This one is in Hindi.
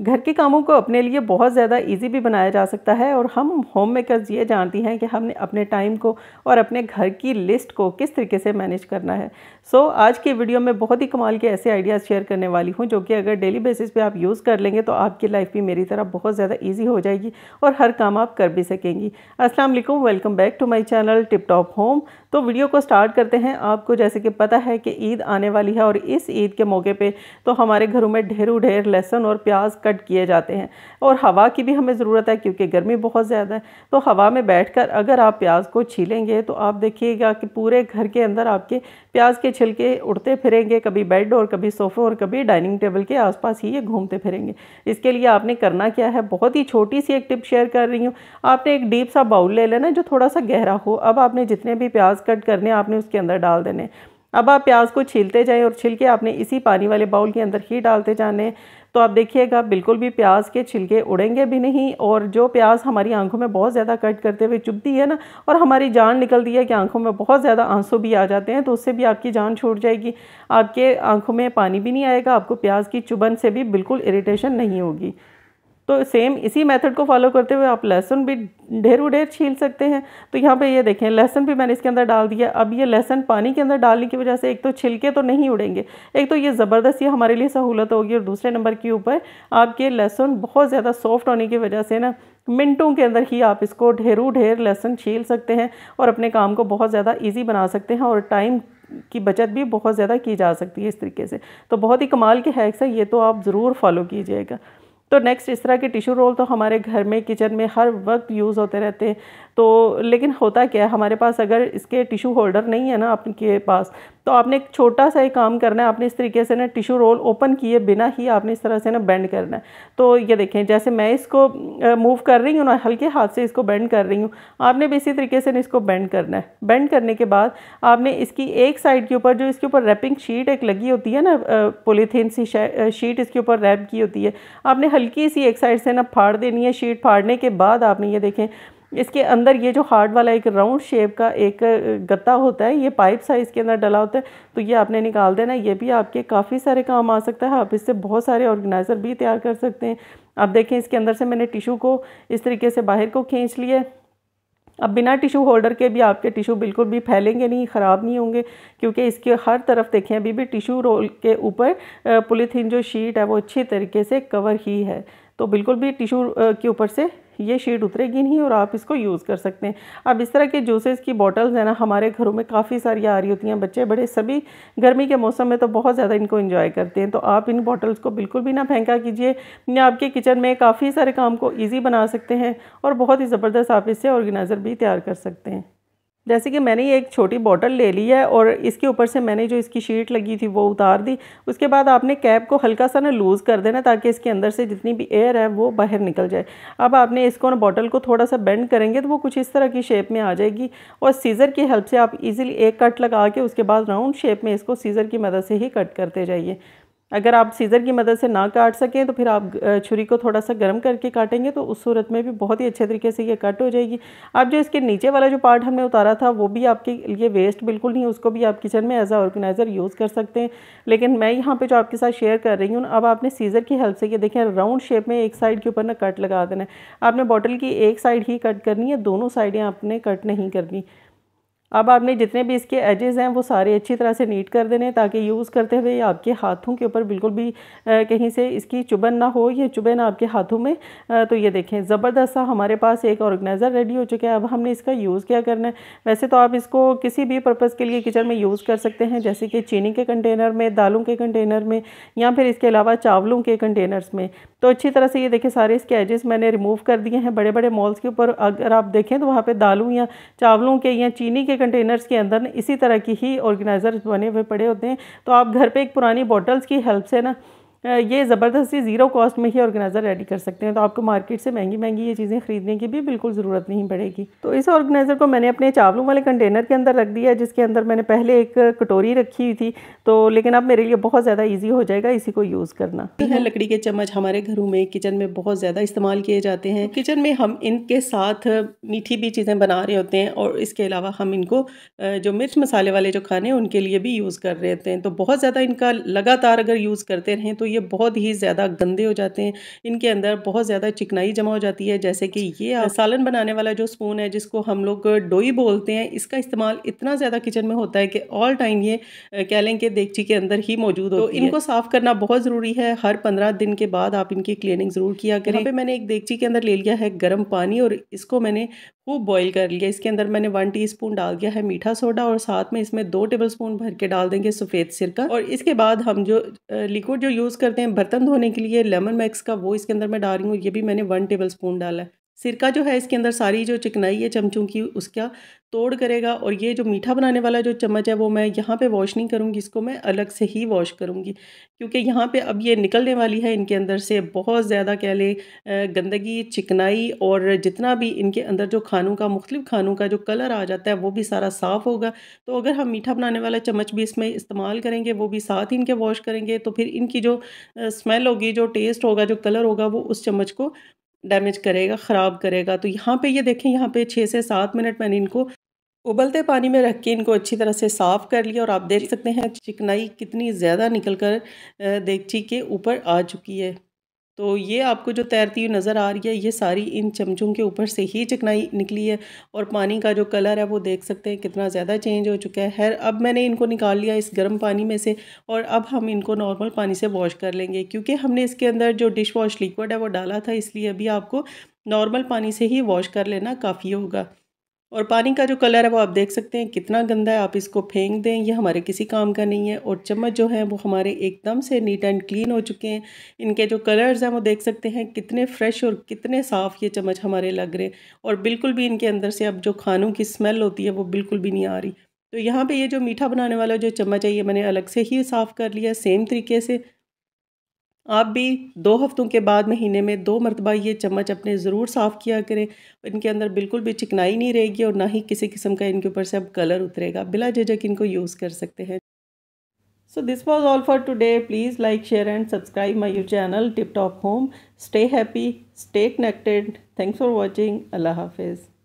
घर के कामों को अपने लिए बहुत ज़्यादा इजी भी बनाया जा सकता है और हम होम मेकर्स ये जानती हैं कि हमने अपने टाइम को और अपने घर की लिस्ट को किस तरीके से मैनेज करना है सो so, आज के वीडियो में बहुत ही कमाल के ऐसे आइडियाज़ शेयर करने वाली हूँ जो कि अगर डेली बेसिस पे आप यूज़ कर लेंगे तो आपकी लाइफ भी मेरी तरह बहुत ज़्यादा ईजी हो जाएगी और हर काम आप कर भी सकेंगी असलम welcome back to my channel tip top home तो वीडियो को स्टार्ट करते हैं आपको जैसे कि पता है कि ईद आने वाली है और इस ईद के मौके पर तो हमारे घरों में ढेरों ढेर लहसुन और प्याज कट किए जाते हैं और हवा की भी हमें ज़रूरत है क्योंकि गर्मी बहुत ज़्यादा है तो हवा में बैठकर अगर आप प्याज को छीलेंगे तो आप देखिएगा कि पूरे घर के अंदर आपके प्याज के छिलके उड़ते फिरेंगे कभी बेड और कभी सोफ़े और कभी डाइनिंग टेबल के आसपास ही ये घूमते फिरेंगे इसके लिए आपने करना क्या है बहुत ही छोटी सी एक टिप शेयर कर रही हूँ आपने एक डीप सा बाउल ले लेना जो थोड़ा सा गहरा हो अब आपने जितने भी प्याज कट करने आपने उसके अंदर डाल देने अब आप प्याज को छीलते जाएं और छिलके आपने इसी पानी वाले बाउल के अंदर ही डालते जाने तो आप देखिएगा बिल्कुल भी प्याज के छिलके उड़ेंगे भी नहीं और जो प्याज हमारी आंखों में बहुत ज़्यादा कट करते हुए चुभती है ना और हमारी जान निकलती है कि आंखों में बहुत ज़्यादा आंसू भी आ जाते हैं तो उससे भी आपकी जान छूट जाएगी आपके आंखों में पानी भी नहीं आएगा आपको प्याज की चुभन से भी बिल्कुल इरीटेशन नहीं होगी तो सेम इसी मेथड को फॉलो करते हुए आप लहसुन भी ढेरों ढेर छील सकते हैं तो यहाँ पे ये देखें लहसुन भी मैंने इसके अंदर डाल दिया अब ये लहसुन पानी के अंदर डालने की वजह से एक तो छिलके तो नहीं उड़ेंगे एक तो ये ज़बरदस्त ये हमारे लिए सहूलत होगी और दूसरे नंबर के ऊपर आपके लहसुन बहुत ज़्यादा सॉफ्ट होने की वजह से ना मिनटों के अंदर ही आप इसको ढेरों ढेर लहसुन छील सकते हैं और अपने काम को बहुत ज़्यादा ईजी बना सकते हैं और टाइम की बचत भी बहुत ज़्यादा की जा सकती है इस तरीके से तो बहुत ही कमाल के हैक्स है ये तो आप ज़रूर फॉलो कीजिएगा तो नेक्स्ट इस तरह के टिशू रोल तो हमारे घर में किचन में हर वक्त यूज़ होते रहते हैं तो लेकिन होता क्या है हमारे पास अगर इसके टिशू होल्डर नहीं है ना आपके पास तो आपने एक छोटा सा ही काम करना है आपने इस तरीके से ना टिशू रोल ओपन किए बिना ही आपने इस तरह से ना बेंड करना है तो ये देखें जैसे मैं इसको मूव कर रही हूँ ना हल्के हाथ से इसको बेंड कर रही हूँ आपने भी इसी तरीके से ना इसको बेंड करना है बेंड करने के बाद आपने इसकी एक साइड के ऊपर जो इसके ऊपर रैपिंग शीट एक लगी होती है ना पोलीथीन सी शीट इसके ऊपर रैप की होती है आपने हल्की सी एक साइड से ना फाड़ देनी है शीट फाड़ने के बाद आपने ये देखें इसके अंदर ये जो हार्ड वाला एक राउंड शेप का एक गत्ता होता है ये पाइप साइज़ के अंदर डला होता है तो ये आपने निकाल देना ये भी आपके काफ़ी सारे काम आ सकता है आप इससे बहुत सारे ऑर्गेनाइज़र भी तैयार कर सकते हैं आप देखें इसके अंदर से मैंने टिशू को इस तरीके से बाहर को खींच लिया अब बिना टिशू होल्डर के भी आपके टिशू बिल्कुल भी फैलेंगे नहीं ख़राब नहीं होंगे क्योंकि इसके हर तरफ देखें अभी भी टिशू रोल के ऊपर पोलीथीन जो शीट है वो अच्छी तरीके से कवर ही है तो बिल्कुल भी टिशू के ऊपर से ये शेड उतरेगी नहीं और आप इसको यूज़ कर सकते हैं अब इस तरह के जूसेस की बॉटल्स है ना हमारे घरों में काफ़ी सारी आ रही होती हैं बच्चे बड़े सभी गर्मी के मौसम में तो बहुत ज़्यादा इनको इन्जॉय करते हैं तो आप इन बॉटल्स को बिल्कुल भी ना फेंका कीजिए या आपके किचन में काफ़ी सारे काम को ईजी बना सकते हैं और बहुत ही ज़बरदस्त आप इससे ऑर्गेनाइज़र भी तैयार कर सकते हैं जैसे कि मैंने ये एक छोटी बॉटल ले ली है और इसके ऊपर से मैंने जो इसकी शीट लगी थी वो उतार दी उसके बाद आपने कैप को हल्का सा ना लूज़ कर देना ताकि इसके अंदर से जितनी भी एयर है वो बाहर निकल जाए अब आपने इसको ना बॉटल को थोड़ा सा बेंड करेंगे तो वो कुछ इस तरह की शेप में आ जाएगी और सीज़र की हेल्प से आप ईजिली एक कट लगा के उसके बाद राउंड शेप में इसको सीज़र की मदद से ही कट करते जाइए अगर आप सीज़र की मदद से ना काट सकें तो फिर आप छुरी को थोड़ा सा गर्म करके काटेंगे तो उस सूरत में भी बहुत ही अच्छे तरीके से ये कट हो जाएगी अब जो इसके नीचे वाला जो पार्ट हमने उतारा था वो भी आपके लिए वेस्ट बिल्कुल नहीं उसको भी आप किचन में एज आ ऑर्गेनाइज़र यूज़ कर सकते हैं लेकिन मैं यहाँ पर जो आपके साथ शेयर कर रही हूँ अब आपने सीज़र की हेल्प से ये देखें राउंड शेप में एक साइड के ऊपर ना कट लगा देना है आपने बॉटल की एक साइड ही कट करनी है दोनों साइडें आपने कट नहीं करनी अब आपने जितने भी इसके एजेस हैं वो सारे अच्छी तरह से नीट कर देने ताकि यूज़ करते हुए आपके हाथों के ऊपर बिल्कुल भी कहीं से इसकी चुबन ना हो या चुबन आपके हाथों में तो ये देखें ज़बरदस्त सा हमारे पास एक ऑर्गेनाइज़र रेडी हो चुका है अब हमने इसका यूज़ क्या करना है वैसे तो आप इसको किसी भी पर्पज़ के लिए किचन में यूज़ कर सकते हैं जैसे कि चीनी के कंटेनर में दालों के कंटेनर में या फिर इसके अलावा चावलों के कंटेनर्स में तो अच्छी तरह से ये देखें सारे इसके एजेस मैंने रिमूव कर दिए हैं बड़े बड़े मॉल्स के ऊपर अगर आप देखें तो वहाँ पर दालों या चावलों के या चीनी के कंटेनर्स के अंदर इसी तरह की ही ऑर्गेनाइज़र बने हुए पड़े होते हैं तो आप घर पे एक पुरानी बॉटल्स की हेल्प से ना ये ज़बरदस्ती ज़ीरो कॉस्ट में ही ऑर्गेनाइज़र रेडी कर सकते हैं तो आपको मार्केट से महंगी महंगी ये चीज़ें खरीदने की भी बिल्कुल ज़रूरत नहीं पड़ेगी तो इस ऑर्गेनाइज़र को मैंने अपने चावलों वाले कंटेनर के अंदर रख दिया जिसके अंदर मैंने पहले एक कटोरी रखी हुई थी तो लेकिन अब मेरे लिए बहुत ज़्यादा ईजी हो जाएगा इसी को यूज़ करना है लकड़ी के चम्मच हमारे घरों में किचन में बहुत ज़्यादा इस्तेमाल किए जाते हैं किचन में हम इनके साथ मीठी भी चीज़ें बना रहे होते हैं और इसके अलावा हम इनको जो मिर्च मसाले वाले जो खाने हैं उनके लिए भी यूज़ कर रहे होते हैं तो बहुत ज़्यादा इनका लगातार अगर यूज़ करते रहें तो ये बहुत ही ज़्यादा गंदे हो जाते हैं इनके अंदर बहुत ज़्यादा चिकनाई जमा हो जाती है जैसे कि ये सालन बनाने वाला जो स्पून है जिसको हम लोग डोई बोलते हैं इसका इस्तेमाल इतना ज़्यादा किचन में होता है कि ऑल टाइम ये कह लें कि देगची के अंदर ही मौजूद हो तो इनको साफ़ करना बहुत ज़रूरी है हर पंद्रह दिन के बाद आप इनकी क्लिनिंग ज़रूर किया करें पे मैंने एक देगची के अंदर ले लिया है गर्म पानी और इसको मैंने खूब बॉईल कर लिया इसके अंदर मैंने वन टीस्पून डाल दिया है मीठा सोडा और साथ में इसमें दो टेबल स्पून भर के डाल देंगे सफ़ेद सिरका और इसके बाद हम जो लिक्विड जो यूज़ यूज़ करते हैं बर्तन धोने के लिए लेमन मैक्स का वो इसके अंदर मैं डाल रही हूँ ये भी मैंने वन टेबल स्पून डाला है सिरका जो है इसके अंदर सारी जो चिकनाई है चमचों की उसका तोड़ करेगा और ये जो मीठा बनाने वाला जो चम्मच है वो मैं यहाँ पे वॉश नहीं करूँगी इसको मैं अलग से ही वॉश करूँगी क्योंकि यहाँ पे अब ये निकलने वाली है इनके अंदर से बहुत ज़्यादा कह लें गंदगी चिकनाई और जितना भी इनके अंदर जो खानों का मुख्तलिफ खानों का जो कलर आ जाता है वो भी सारा साफ़ होगा तो अगर हम मीठा बनाने वाला चम्मच भी इसमें इस्तेमाल करेंगे वो भी साथ ही इनके वॉश करेंगे तो फिर इनकी जो स्मेल होगी जो टेस्ट होगा जो कलर होगा वो उस चम्मच को डैमेज करेगा ख़राब करेगा तो यहाँ पे ये देखें यहाँ पे छः से सात मिनट मैंने इनको उबलते पानी में रख के इनको अच्छी तरह से साफ़ कर लिया और आप देख सकते हैं चिकनाई कितनी ज़्यादा निकल कर देगची के ऊपर आ चुकी है तो ये आपको जो तैरती हुई नज़र आ रही है ये सारी इन चमचों के ऊपर से ही चिकनाई निकली है और पानी का जो कलर है वो देख सकते हैं कितना ज़्यादा चेंज हो चुका है खैर अब मैंने इनको निकाल लिया इस गर्म पानी में से और अब हम इनको नॉर्मल पानी से वॉश कर लेंगे क्योंकि हमने इसके अंदर जो डिश वॉश लिक्विड है वो डाला था इसलिए अभी आपको नॉर्मल पानी से ही वॉश कर लेना काफ़ी होगा और पानी का जो कलर है वो आप देख सकते हैं कितना गंदा है आप इसको फेंक दें ये हमारे किसी काम का नहीं है और चम्मच जो है वो हमारे एकदम से नीट एंड क्लीन हो चुके हैं इनके जो कलर्स हैं वो देख सकते हैं कितने फ्रेश और कितने साफ़ ये चम्मच हमारे लग रहे हैं और बिल्कुल भी इनके अंदर से अब जो खानों की स्मेल होती है वो बिल्कुल भी नहीं आ रही तो यहाँ पर ये जो मीठा बनाने वाला जो चम्मच है ये मैंने अलग से ही साफ़ कर लिया सेम तरीके से आप भी दो हफ्तों के बाद महीने में दो मरतबा ये चम्मच अपने ज़रूर साफ़ किया करें इनके अंदर बिल्कुल भी चिकनाई नहीं रहेगी और ना ही किसी किस्म का इनके ऊपर से अब कलर उतरेगा बिला जजक इनको यूज़ कर सकते हैं so this was all for today please like share and subscribe my your channel tip top home stay happy stay connected thanks for watching अल्लाह हाफिज़